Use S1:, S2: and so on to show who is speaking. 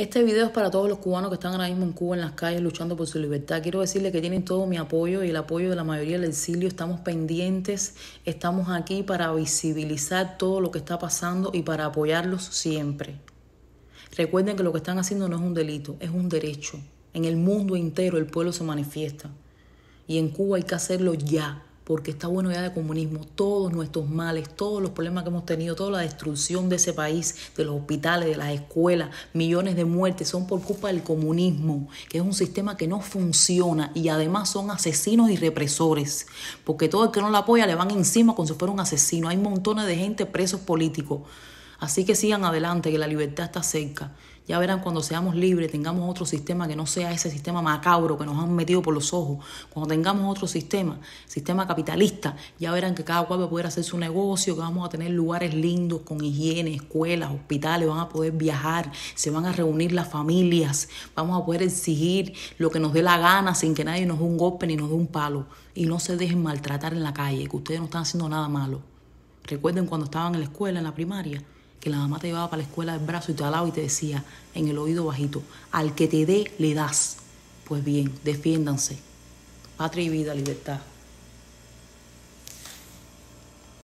S1: Este video es para todos los cubanos que están ahora mismo en Cuba en las calles luchando por su libertad. Quiero decirles que tienen todo mi apoyo y el apoyo de la mayoría del exilio. Estamos pendientes, estamos aquí para visibilizar todo lo que está pasando y para apoyarlos siempre. Recuerden que lo que están haciendo no es un delito, es un derecho. En el mundo entero el pueblo se manifiesta. Y en Cuba hay que hacerlo ya porque esta buena idea de comunismo, todos nuestros males, todos los problemas que hemos tenido, toda la destrucción de ese país, de los hospitales, de las escuelas, millones de muertes, son por culpa del comunismo, que es un sistema que no funciona y además son asesinos y represores, porque todo el que no la apoya le van encima como si fuera un asesino. Hay montones de gente presos políticos. Así que sigan adelante, que la libertad está cerca. Ya verán cuando seamos libres, tengamos otro sistema que no sea ese sistema macabro que nos han metido por los ojos. Cuando tengamos otro sistema, sistema capitalista, ya verán que cada cual va a poder hacer su negocio, que vamos a tener lugares lindos con higiene, escuelas, hospitales, van a poder viajar, se van a reunir las familias, vamos a poder exigir lo que nos dé la gana sin que nadie nos dé un golpe ni nos dé un palo. Y no se dejen maltratar en la calle, que ustedes no están haciendo nada malo. Recuerden cuando estaban en la escuela, en la primaria que la mamá te llevaba para la escuela del brazo y te alaba y te decía en el oído bajito, al que te dé, le das. Pues bien, defiéndanse. Patria y vida, libertad.